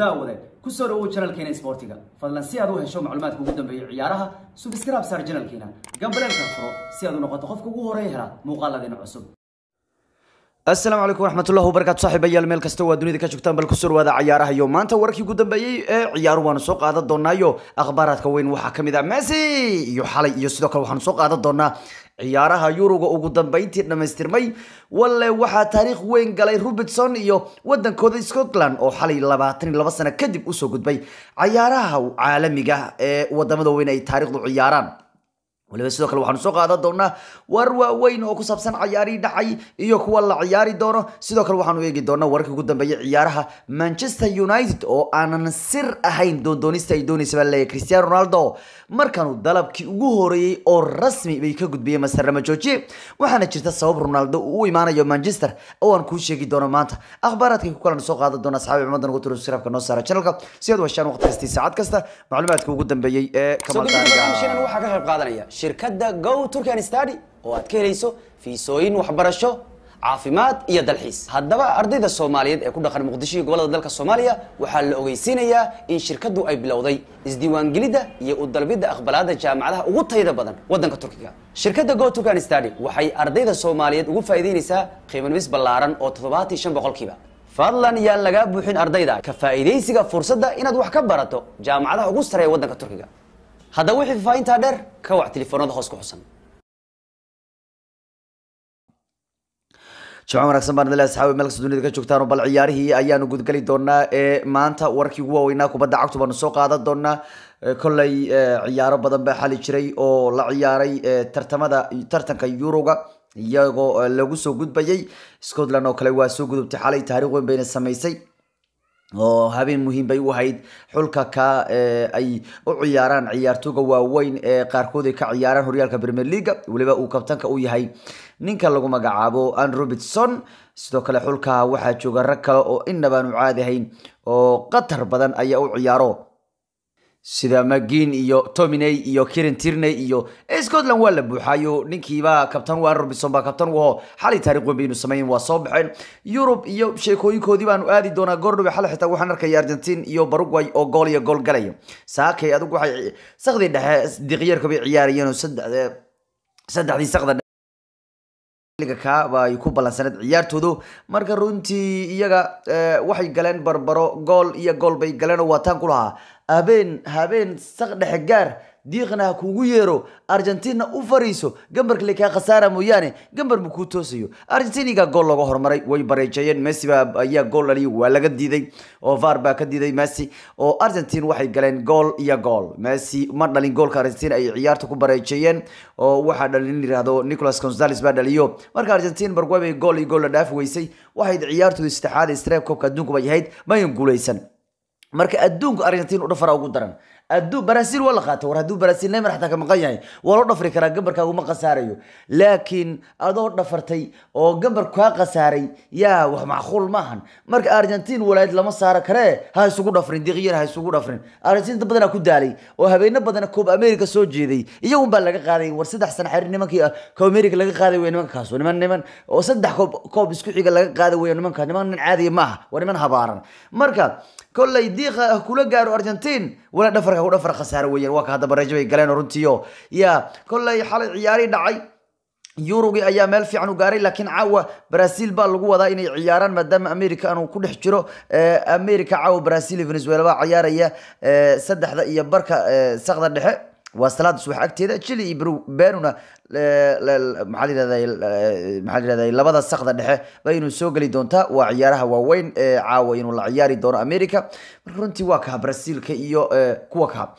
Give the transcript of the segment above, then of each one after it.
daawade ku soo dhawow janalkeena isboortiga fadlan si aad u hesho macluumaadka ugu dambeeya ciyaaraha subscribe saar janalkeena gambaleelka furo si aad u noqoto qofka ugu horeeya hela muuqaaladeena cusub asalaamu calaykum waraxmatullahi wabarakatu saaxiibayaal meel kasta waa dunida ka joogtaan bal kusoo dhawaada cayaaraha iyo maanta wararkii ugu dambeeyey ee ciyaaru waanu soo qaadan doonaayo akhbaaraadka weyn waxaa ka mid ah messi iyo xalay iyo sidoo kale waxaanu soo qaadan doonaa ciyaaraha yuruga ugu dambeyntii dhammaystirmay walle waxaa taariikh weyn galay rubitson iyo wadankooda scotland oo xalay labaatan iyo laba sano kadib usoo gudbay cayaaraha caalamiga ah ee wadamada weyn ay taariikhdu ciyaaraan waliba sidoo kale waxaanu soo qaadan doonaa war waaweyn oo ku saabsan ciyaarihi dhacay iyo kuwa la ciyaari doono sidoo kale waxaanu eegi doonaa wararkii ugu dambeeya ciyaaraha manchester united oo aanan sir ahayn doondoonista ay doonaysaba leeya cristiano ronaldo markaanu dalabkii ugu horeeyey oo rasmi bay ka gudbiyeen masarnama joojiye waxaana jirta sabab ronaldo uu u imaanayo manchester oo aan kuu sheegi doono maanta akhbaaraadka ku kalanu soo qaadan doona asxaabi cumadan ugu tiro subscribe-ka noo saara channelka si aad u heshaan waqti kasta saacad kasta macluumaadka ugu dambeeyey ee kamaldaaniga shirkadda go turkian stady oo aad ka helayso fiisooyin waxbarasho caafimaad iyo dalxiis haddaba ardayda soomaaliyeed ee ku dhaqan muqdisho iyo gobolada dalka soomaaliya waxaa la ogeysiinayaa in shirkaddu ay bilowday isdiiwaangelidda iyo u dalbidda aqbalaadda jaamacadaha ugu tayada badan waddanka turkiga shirkadda go turkian stady waxay ardayda soomaaliyeed ugu faa'iidaynaysaa qiimanumis ballaaran oo toddobaatii shan boqolkiiba fadlan yaan lagaa buuxin ardayda ka faa'iidaysiga fursadda inaad wax ka barato jaamacadaha ugu sareeya waddanka turkiga haddaba wixii faahfaahintaa dheer ka wac telefoonada hoos ku xusan jimco wanaagsan baan idinle asxaabi meel kasta dunida ka joogtaan bal ciyaarihii ayaanu gudgeli doonaa ee maanta warkii ugu waaweynaa kubadda cagtu baanu soo qaadan doonaa kolley ciyaaro badan baa xali jiray oo la ciyaaray tartamada tartanka yuroga iyagoo lagu soo gudbayay scotland oo kale waa soo gudubtay xalay taariikh weyn bayna samaysay oo habeen muhiim bay u ahayd xulka ka eh, ay u ciyaaraan ciyaartooga waaweyn ee eh, qaarkood ay ka ciyaaraan horyaalka premier leaga weliba uu kabtanka u yahay ninka lagu magacaabo an robertson sidoo kale xulka waxaa jooga rag kale oo innabaanu caadi ahayn oo qatar badan ayaa u ciyaaro sida magin iyo tominey iyo kirin tirney iyo scotland waa la buuxaayo ninkiiba kabtan waa robinson baa kabtan waho xalay taarikh weyn baynu samayn waa soo baxeen yurub iyo sheekooyinkoodii baanu aadi doonaa goordhowe xalay xitaa waxaan arkaya argentine iyo barugway oo gool iyo gool galaya saakay adugu waxay sakdii dhexe diqyarka bay ciyaarayeen saddexdii sakda ba ku ballansaneed ciyaartoodu marka runtii iyaga eh, waxay galeen barbaro gool iyo gool bay galeenoo waataan ku lahaa habeen habeen saq dhexe gaar diiqna kugu yeero argentina u fariiso gambarkale kaa khasaara mooyaane gambar ku toosayo argentiniga gool looga hormaray way bareejeeyeen messi ba ayaa gool dhaliya waa laga diiday oo var baa ka diiday messi oo argentine waxay galeen gool iyo gool messi ma dhalin goolka argentina ay ciyaarta ku bareejeeyeen oo waxaa dhalin yidhaahdo nicolas gonzales baa dhaliyo marka argentine barguay gool iyo gool la dhaafi weysay waxayd ciyaartooda saddexaad ee koobka adduunku bay ahayd mayan guuleysan marka adduunku argentina u dhafara ugu daran hadduu baraasiil waa la qaato war hadduu baraasiil neymar xataa ka maqan yahay waa loo dhafri karaa gambarkaaguma khasaarayo laakiin adoo dhafartay oo gambar kaa khasaaray yaa wax macquul maahan marka argentiin walaayad lama saaro karee ha isugu dhafrin diqiyar ha isugu dhafrin argentiin badanaa ku daalay oo habeeno badana koob america soo jeeday iyagun baa laga qaaday war saddex sana xerir nimankii ah, koob america laga qaaday wey nimankaas niman niman oo saddex koob koob isku xiga laga qaaday wey nimankaas niman nin caadiya maaha waa niman habaaran marka kollay diiqa kula gaaro argentiin wala dhafarka waxyaabuu dhan far khasaare weeyaan waa ka hadda bareejo bay galeen runtiio ya kolley xalay ciyaari dhacay yurugii ayaa meel fiican u gaaray laakiin caawa brazil baa lagu wadaa inay ciyaaraan maadaama america anuu ku dhex jiro america caawa brazil venezuela baa ciyaaraya saddexda iyo barka sakda dhexe waa salaada subax agteeda jili iyo br benuna maaa labada sakda dhexe baynu soo geli doontaa waa ciyaaraha waaweyn ee caawa inuu la ciyaari doono america marka runtii waa kaha braziilka iyo kuwa kaha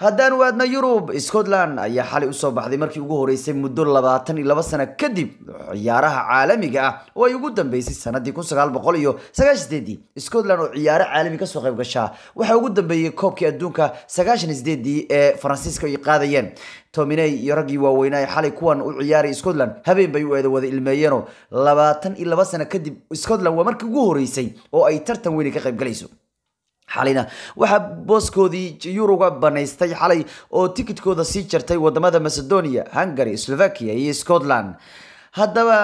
haddaan waadna yurub scotland ayaa xalay usoo baxday markii ugu horeysay muddo labaatan iyo laba sano kadib ciyaaraha caalamiga ah oo ay ugu dambeysay sanadii kun sagaal boqol iyo sagaashideedii scotland oo ciyaare caalami kasoo qayb gashaa waxaa ugu dambeeyey koobkii adduunka sagaashan sideedii ee faransiiska ay qaadayeen tominey iyo raggii waaweynaa ee xalay kuwan u ciyaaray scotland habeen bay u eeda wada ilmeeyeenoo labaatan iyo laba sano kadib scotland waa markii ugu horreysay oo ay tartan weyni ka qayb galayso xalina waxaa booskoodii yuruga banaystay xalay oo tikidkooda sii jartay wadamada macedonia hungary slovakia iyo scotland haddaba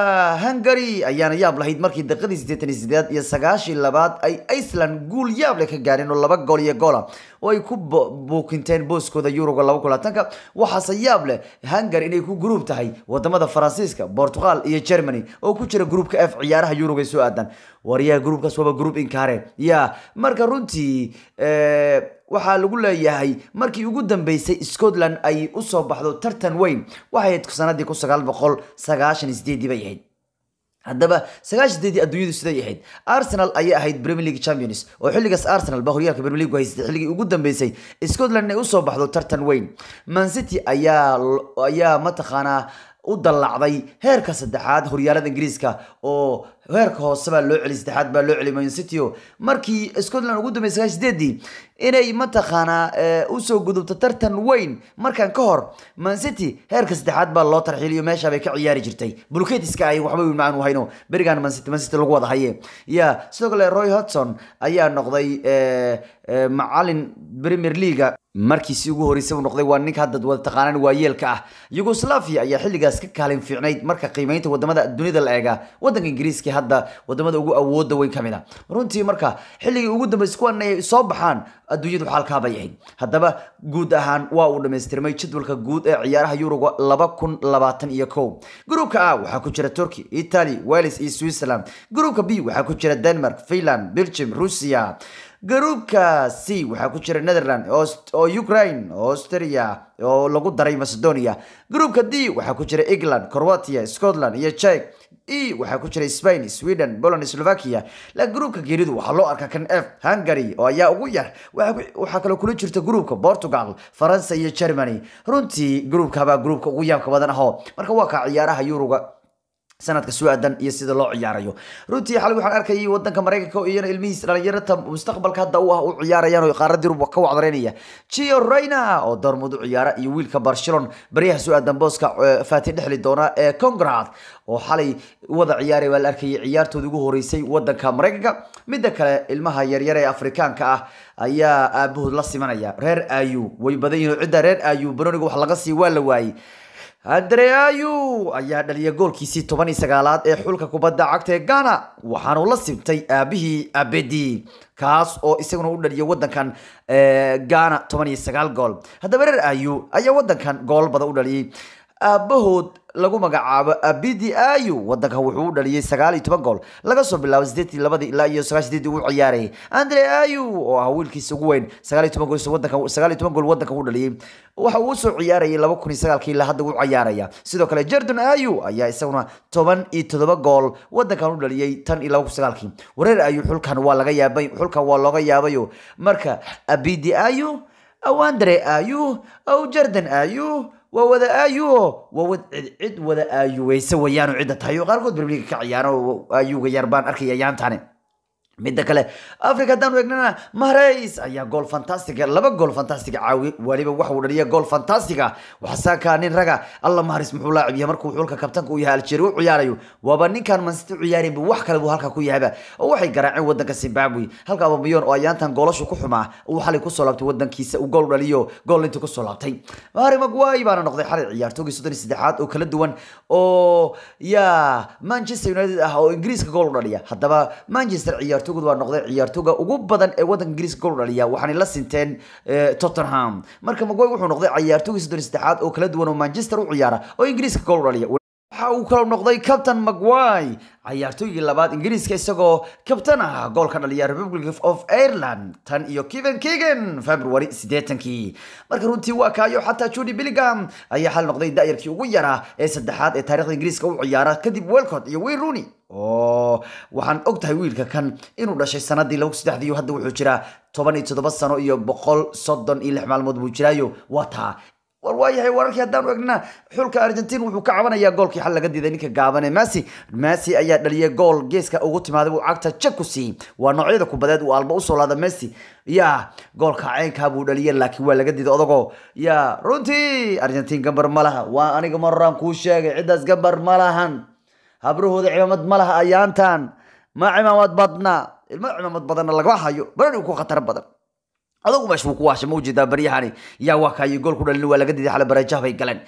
hungary ayaana yaab lahayd markii daqiiqadii sideetan iyo sideed iyo sagaashii labaad ay iceland guul yaableh ka gaareen oo laba gool iyo goola ah. oo ay ku buukinteen booskooda yuroga laba kun labatanka waxaase yaab leh hungary inay ku gruub tahay wadamada faransiiska portugal iyo germany oo ku jira gruubka f ciyaaraha yuroga soo aadan waryaa gruubkaas waaba gruub inkaareen ya marka runtii waxaa lagu leeyahay markii ugu dambeysay scotland ay usoo baxdo tartan weyn waxay ayd sanadii kun sagaal boqol bay ahayd haddaba sagaashan adduunyadu siday ahayd arsenal ayaa ahayd premier league champions oo xilligaas arsenal baa horyaalka premier league haysatay xilligii ugu dambeysay scotland inay usoo baxdo tartan weyn man city ayaa ayaa mataqaanaa u dallacday heerka saddexaad horyaalada ingiriiska oo heerka hoosebaa loo celiy saddexaad baa loo celiy mancitio markii scotland ugu dambeysay sagaal sideedii inay mataqaanaa eh, usoo gudubto tartan weyn markan ka hor mancity heerka saddexaad baa loo tarxiiliyo meeshaa ka ciyaari jirtay buluketiska ay waxba wiil macaan hayno berigaan mancity mancity lagu wada haye ya sidoo kale roy hodson ayaa noqday eh, eh, macalin premier leaga markiisii ugu horreysay uu noqday waa ninka hadda wada taqaanaan waayeelka ah yugoslavia ayaa xilligaas ka kaalin fiicnayd marka qiimeynta wadamada dunida la eega waddanka ingiriiska hadda wadamada ugu awooda weyn ka mid a runtii marka xilligii ugu dambeysay kuwan ay soo baxaan adduunyadu xaalkaabay ahayd haddaba guud ahaan waa uu dhammaystirmay jadwalka guud ee ciyaaraha yuruga laba kun labaatan iyo kow gruubka a waxaa ku jira turkey italy wales iyo switzerland gruubka b waxaa ku jira denmark finland belgium ruusiya gruubka c waxaa ku jira netherland oo ukraine austria oo lagu daray macedonia garuubka d waxaa ku jira england croatia scotland iyo jek e waxaa ku jira spain sweden poland slovakia laakiin gruubka geeridu waxaa loo arkaa kan f hungary oo ayaa ugu yar waxaa kaloo kula jirta gruubka portugal faransa iyo germany runtii gruubka habaa gruubka ugu yaabka badan ahoo marka waa kaa ciyaaraha yuruga sanadka suadan iyo sida loo ciyaarayo runtii xalay waxaan arkayay wadanka mareykanka oo iyana ilmihiis dhalinyarata mustaqbalka hadda u ah u ciyaarayaan oo qaaradii rub ka wacdareynaya gio reina oo dormud u ciyaara iyo wiilka barcelon baryaha suadan booska fati dhexli doona ee congrad oo xalay wada ciyaaray baa la arkayay ciyaartooda ugu horeysay wadanka mareykanka midda kale ilmaha yaryar ee afrikaanka ah ayaa aabahood la simanaya reer ayu way badan yihin cidda reer ayu banoniga wax laga sii waa la waayey adreayu ayaa dhaliya goolkiisii toban iyo sagaalaad ee xulka kubadda cagta ee ghana waxaanu la sibtay aabihii abedi kaas oo isaguna u dhaliyay waddankan eh, ghana toban iyo sagaal gool haddaba reer ayu ayaa waddankan gool badan u dhaliyay aabahood lagu magacaabo abidi ayu wadanka wuxuu u dhaliyey sagaal iyo toban gool laga soo bilaabo sideedkii labadii ilaa iyo sagaashideedii uu ciyaarayay andre ayu oo ah wiilkiisa ugu weyn sagaal iyo toban gool wadanka sagaal iyo toban gool wadanka u dhaliyey waxa uu soo ciyaarayay laba kun iyo sagaalkii ilaa hadda uu ciyaaraya sidoo kale jardon ayu ayaa isaguna toban iyo toddoba gool wadankan u dhaliyey tan iyo laba kun sagaalkii wareer ayu xulkan waa laga yaabay xulkan waa looga yaabayo marka abidi ayu aw andre ayu aw jardan ayu waa wada aayuo waa wad cidcid wada aayuweysa wayaanu cidda tahayo qaarkood berbliga ka ciyaaro aayuga yarbaan arkaya yaantani midda kale africa haddaan u egnana mahrays ayaa gool fantastiga laba gool fantastiga caawi waliba waxauu dhaliya gool fantastiga waxsaaka nin raga alla mahris muxuu laacib markuu xulka kabtanka u yahay aljeer u ciyaarayo waaba ninkan mansiti ciyaarinba wax kale buu halka ku yahaba oo waxay garaaceen wadanka zimbabwe halka ababayoon oo ayaantan goolashu ku xumaa uu xalay kusoo laabtay wadankiisa uu gool dhaliyo gool inta kusoo laabtay mahari magway baana noqday xalay ciyaartoogii soddon iyo saddexaad oo kala duwan oo yaa manchester united ah oo ingiriiska gool u dhaliya haddaba manchester ciyaar ciyaartoogood waa noqday ciyaartooga ugu badan ee waddanka ingiriiska gool dhaliya waxaanay la sinteen eh, tottenham marka magoy wuxuu noqday ciyaartoogii soddon saddexaad oo kala duwan oo manchester u ciyaara oo ingiriiska gool dhaliya waxa uu kaloo noqday captain mcguy cayaartooygii labaad ingiriiska isagoo kabtan ah goolka dhaliya republic of ireland tan iyo kiven kegan februari sideetankii marka runtii waa kaayo xataa judi billigam ayaa xal noqday daayarkii ugu yaraa ee saddexaad ee taarikhda ingiriiska u ciyaara kadib welcott iyo wayne rooney oo waxaan og tahay wiilka kan inuu dhashay sanadii lagu saddexdiiyo hadda wuxuu jiraa toban iyo toddoba sano iyo boqol soddon iyo lix maalmood buu jiraayo waa taa war waa yahay wararkii haddaan egnina xulka argentin wuxuu ka cabanayaa goolkii xal laga diiday ninka gaabane masi masi ayaa dhaliyay gool geeska ugu timaaday buu cagta jaku siiyey waa noocyada kubadeed uu alba usoo laada messi ya goolka ceynkaa buu dhaliya laakiin waa laga diiday odagoo ya runtii argentin gambar ma laha waa aniga maroraan kuu sheegay ciddaas gambar ma lahan habrahooda cimaamad ma laha ayaantan ma cimaamad badna ilma cimaamad badanna lagama hayo baran ku khatar badan adugu meesh wuu ku waashay ma ujeedaa baryahani yaa waa kaayay gool ku dhalin waa laga diday xale bareejaha bay galeen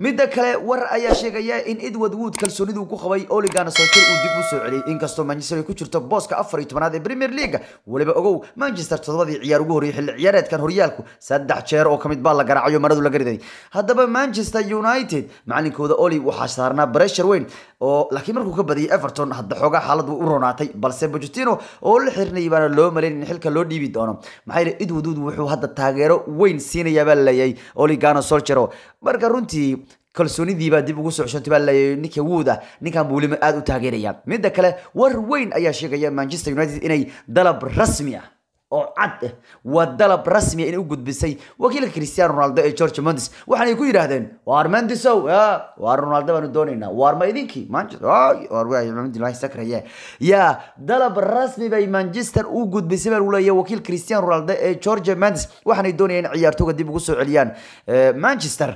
midda kale war ayaa sheegaya in edward wood kalsooniduu ku qabay oligana sonker uu dib u soo celiyey inkastoo manchester ku jirto booska afar iyo tobanaad ee premier leaga weliba ogow manchester toddobadii ciyaar ugu horreeyey xilli ciyaareedkan horyaalku saddex jeer oo ka mid baa la garaacayo maradu la gariday haddaba manchester united macalinkooda oli waxaa saarnaa breshar weyn oo laakiin markuu ka badiyay everton hadda xoogaa xaaladu u ronaatay balse bojotino oo la xirnayay baana loo malayn in xilka loo dhiibi doono maxaa yeele edward wood wuxuu hadda taageero weyn siinayaa baa la leeyahay oli gana marka runtii kalsoonidiibaa dib ugu socoshotbaleeyay ninka wood ah ninkan buu u taageeraya midda kale war weyn ayaa sheegaya manchester united inay dalab rasmi ah oo cad eh, waa dalab rasmiya ah inay u gudbisay wakiilka cristiano ronaldo ee george montes waxaanay ku yidhaahdeen waar mandisow waar ronaldo baanu doonaynaa waar idinkii manchester yaa dalab rasmi bay manchester u gudbisay baa lagu wakiil cristiano ronaldo ee george montes waxaanay doonayeen ciyaartooga dib ugu soo celiyaan eh, manchester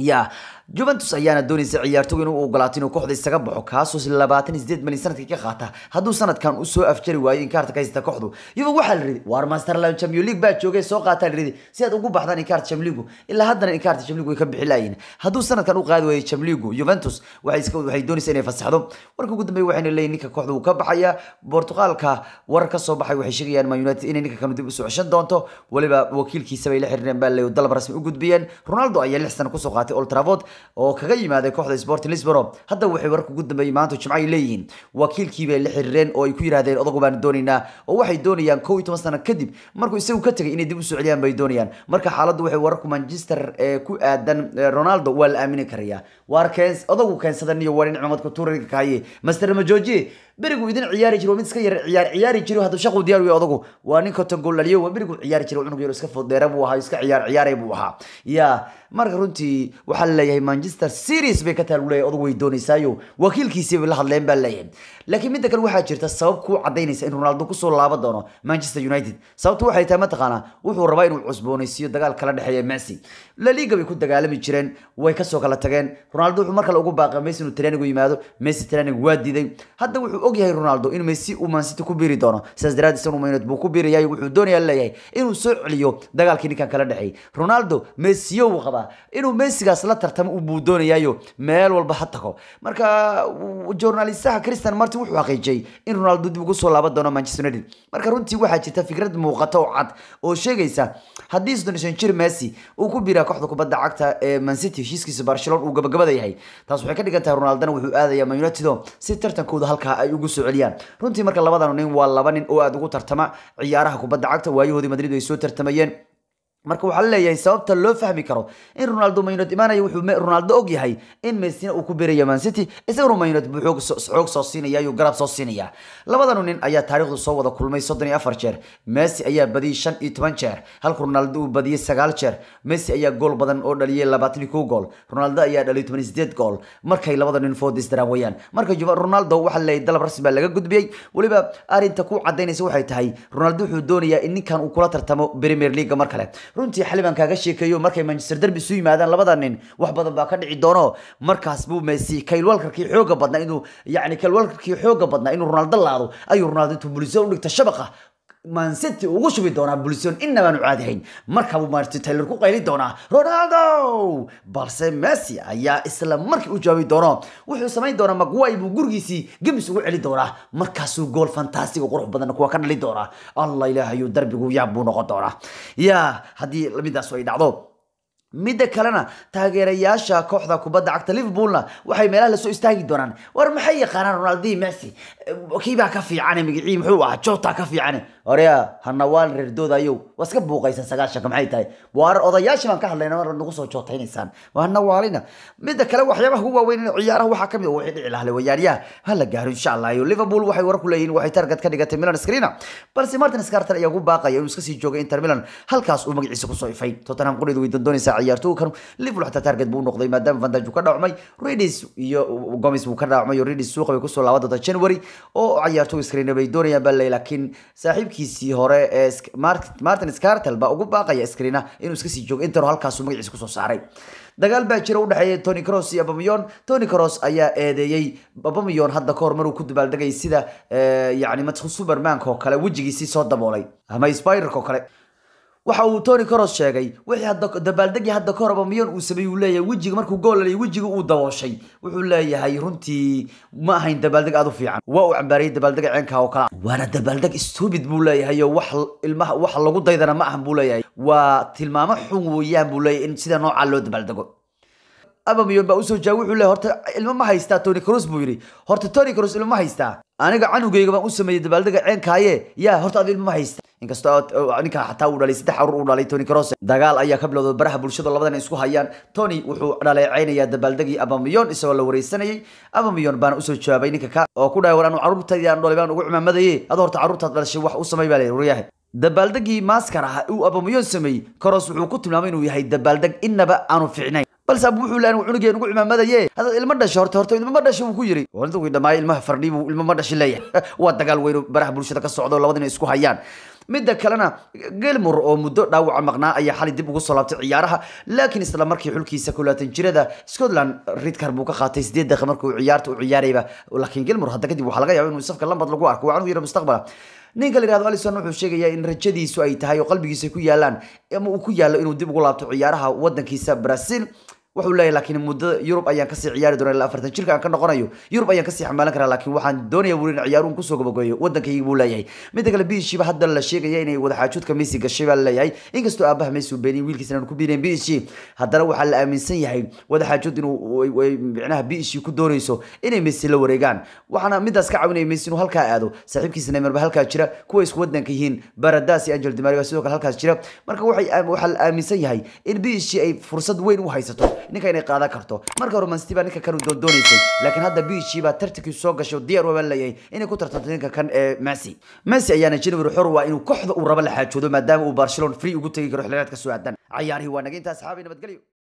Ja, juventus ayaana doonaysa ciyaartogu inuu ogolaato inuu kooxda isaga baxo kaasoo si labaatan iyo sideed milyan sanadkii ka qaata hadduu sanadkan uu soo afjari waayo in kaarta ka haysta kooxdu yuve waxaa la yidhi waar master champion league baa joogay soo qaataa la yidhi si aad ugu baxdaan in kaarta champion league ilaa haddana in kaarta champion ka bixi laayiin hadduu sanadkan u qaadi waayo champion juventus waxay iska waxay doonaysaa inay fasaxdo warka ugu dambeeya waxayna leeyihin ninka kooxda uu ka baxaya Portugalka war ka soo baxay waxay sheegayaan Man United inay ninka kan dib u socoshan doonto waliba wakiilkiisa bay la xiriireen baa leh dalab rasmi u gudbiyeen Ronaldo ayaa lix sano ku qaatay Old Trafford oo kaga yimaaday kooxda sporting lisborow hadda waxay wararka ugu dambeeyey maanta jimco ay leeyihiin wakiilkii bay la xiriireen oo ay ku yidhahdeen odagu baanu doonaynaa oo waxay doonayaan kow iyo toban sano kadib markuu isagu ka tegay inay dib u soo celiyaan bay doonayaan marka xaaladdu waxay wararku manchester ee eh, ku aadan eh, ronaldo waa la aamini karayaa waar keen odagu keensada iyo in cumadka ku tuurirka kahaye master majoojiye berigu idin ciyaari jiro mid iska yar ciyaar ciyaari jiro hadda shaquu diyaar wey odagu waa nin cotton gollaliyo waa berigu ciyaari jiro cunug yaro iska foddeera buu ahaa iska ciyaar ciyaaray buu ahaa ya marka runtii waxaa la leeyahay manchester series bay ka taaluleeya odagu way doonaysaayo wakiilkiisii la hadleen baa leeyahay laakiin midda kale waxaa jirta sabab kuu caddaynaysa in ronaldo kusoo laaban doono manchester united sababtu waxay tahay mataqaanaa wuxuu rabaa inuu cusboonaysiiyo dagaal kala dhexeeya messi la liga bay ku dagaalami jireen way kasoo kala tageen ronaldo wuxuu mar kale ugu baaqay messi inuu training u yimaado messi training waa diiday hadda wuxuu ogyahay ronaldo in messi uu mancity ku biri doono sidaas daraadeed san umaynood buu ku biiraya wuxuu doonaya leeyahay inuu soo celiyo dagaalkii ninkan kala dhexeeyay ronaldo messiyow qabaa inuu messigaas la tartamo buu doonayaayo meel walba ha tago marka journalistaha christian martin wuxuu xaqiijiyey in ronaldo dib ugu soo laaban doono manchester united marka runtii waxaa jirta fikrad muuqata oo cad oo sheegaysa haddii soddon shan jir messi uu ku biraa kooxda kubadda cagta ee mancity heshiiskiisa barcelona uu gabagabada yahay taas waxay ka dhigan tahay ronaldona wuxuu aadayaa man united oo si tartankooda halkaa ay u ugu soo celiyaan runtii marka labadanu nin waa laba nin oo aad ugu tartama ciyaaraha kubadda cagta waayahoodii madrid ay soo tartamayeen marka waxaa leeyahay sababta loo fahmi karo in ronaldo maynod imaanaya wuxuu ronaldo og yahay in mesina uu ku beerayo man city isaguna maynod xoog soo siinaya iyuu garab soo siinaya labadanu nin ayaa taariikhdu soo wada kulmay soddon iyo afar jeer messi ayaa badiyey shan iyo toban jeer halka ronaldo uu badiyey sagaal jeer messi ayaa gool badan oo dhaliyay labaatan iyo kow gool ronaldo ayaa dhaliyay toban sideed gool markay labada nin food isdaraawayaan marka juva ronaldo waxaa leeyahay dalab rasmi baa laga gudbiyey weliba arrinta ku cadaynaysa waxay tahay ronaldo wuxuu doonayaa in ninkan uu kula tartamo premier leaga mar kale runtii xali baan kaaga sheekeeyo markay manchester derbi isu yimaadaan labada nin wax badan baa ka dhici doono markaas buu messi kaylwalkarkii xooga badnaa inuu yani kaylwalkarkii walkarkii xooga badnaa inuu ronaldo laado ayuu ronaldo intuu buliso u dhigta shabaqa mancity ugu shubi doonaa bulsion inabaanu caadihayn markabuu martitaylor ku qayli doonaa ronaldo balse messi ayaa isla markii u jawaabi doono wuxuu samayn doonaa magway buu gurigiisii gamis ugu celi doonaa markaasuu gool fantastiga qurux badan kuwa ka dhali doonaa allah ilaahayu darbigu yaab buu noqon doonaa ya haddii midaasu ay dhacdo midda kalena taageerayaasha kooxda kubadda cagta liverpoolna waxay meelaha lasoo istaagi doonaan war maxay yaqaanaan ronaldi messi kiibaa ka fiicane magicii muxuu ahaa jota ka fiicane orya hanawaal reerdooda ayow waa iska buuqaysan sagaashanka maxay tahay waarar odayaashii baan ka hadlayna mar nagu soo jootaynaysaan waa hanawaalina mida kale waxyaabaha ugu waaweyn ciyaaraha waxaa kamid ah wixii dhici lahle weyaanyaha ha la gaaro insha allah iyo liverpool waxay warar ku leeyihiin waxay target ka dhigatay milan skrina balse martin scarter ayaa ugu baaqaya inuu iska sii jooga inter milan halkaas uu magaciisa kusoo ifay tottenham quridu way dandoonaysaa ciyaartoogu kan liverpool xataa target buu noqday maadaama vantage uu ka dhaawcmay redis iyo gomis buu ka dhaawcmay oo redis suuqa bay kusoo laaban doontaa january oo ciyaartoogu skrina bay doonayaan bale laakiin saaxiibkii markiisii hore ee martin scartel baa ugu baaqaya scrina inuu iska sii joogo intero halkaasuu magaciisa kusoo saaray dagaal baa jira u udhexeeya tony cross iyo abamiyon tony cross ayaa eedeeyey abamiyon hadda kahor maruu ku dabaaldegay sida yani supermank oo kale wejigiisii soo daboolay ama spirk oo kale waxa uu tony coros sheegay wixii dabaaldegii hadda ka horba miyan uu sameeyey uu leeyahay wejiga markuu goolaliy wejiga uu dabooshay wuxuu leeyahay runtii ma ahayn dabaaldeg aad u fiican waa uu cambaariyey dabaaldega ceenkaa oo kale waana dabaaldeg stubid buu leeyahay oo wax ilmaha wax lagu daydana ma ahan buu leeyahay waa tilmaamo xun weeyaan buu leeyahay in sida noocaa loo dabaaldego abamiyon baa usoo jaaga wuxuu leeyahay horta ilmo ma haystaa tony cruz buu yidhi horta tony cruz ilmo ma haystaa aniga canugeygabaan u sameeyey dabaaldega ceenkaaye yaa horta adu ilmo ma haystaa inkastoo oh, ninka xataa uu dhalay dagaal ayaa ka bilowda baraha bulshada labadan isku hayaan tony wuxuu dhaleecaynayaa dabaaldegii abamiyon isagoo la wareysanayay abamiyon baana usoo jawaabay ninka oo ku dhahay war anu carruurtaydi baan ugu cimaamadaye ad horta carruurtaad dhalishay wax u samay baa leeyahy waryahay dabaaldegii maaskar ah uu abamiyon sameeyey koros wuxuu ku tilmaamay inuu yahay dabaaldeg inaba aanu ficnayn balse abu wuxuu leeyahay cunugeen ugu cimaamadaye haddaad ilmo dhasho horta horta ilmo ma dhasho wuu ku yiri walinta wii dhammaayay ilmaha ilmo ma dhashi leeyahay waa dagaal weyn baraha bulshada ka socda labadina isku hayaan midda kalena gilmor oo muddo dhaawaca maqnaa ayaa xalay dib ugu soo laabtay ciyaaraha laakiin isla markii xulkiisa kulaatan jirada scotland ridkar buu ka qaatay sideed daqiiq markuu ciyaarta u ciyaarayba laakiin gelmur hadda kadib waxaa laga yaaba inuu safka lambad lagu arko wacan u mustaqbala ninka la yihahdo alison wuxuu sheegayaa in rajadiisu ay tahay oo qalbigiisa ku yaalaan ama uu ku yaallo inuu dib ugu laabto ciyaaraha waddankiisa brazil wuxuu leeyahy laakiin muddada yurub ayaan kasii ciyaari doona ilaa afartan jirka aan ka noqonayo yurub ayaan kasii xambaalan karaa laakiin waxaan doonaya weli in ciyaaruun kusoo gabagooyo waddankayga buu leeyahay midda kale b ba hadda la sheegaya inay wadaxaajuudka messi gashay baa laleeyahay inkastoo aabaha messi uu beeniyay wiilkiisna aanu ku biineyn b haddana waxaa la aaminsan yahay wadaxaajuud inuu micnaha b ku doonayso inay messi la wareegaan waxaana midaas ka caawinaya messi inuu halkaa aado saaxiibkiisa neymar ba halkaa jira kuwa isku wadanka yihiin baradas angel dimari baa sidoo kale halkaas jira marka waxaa la aaminsan yahay in b ay fursad weyn u haysato ninka inay qaadan karto marka hore mancity baa ninka kan u doondoonaysay laakiin hadda bc baa tartankii soo gashay oo diyaar waa leeyahay inay ku tartanto ninka kan ee messi messi ayaana january xor waa inuu kooxda uu raba la xaajoodo maadaama uu barcelon free ugu tegi karo xilliyaadka soo aadan cayaarihii waa naga intaas xaabi nabadgelyo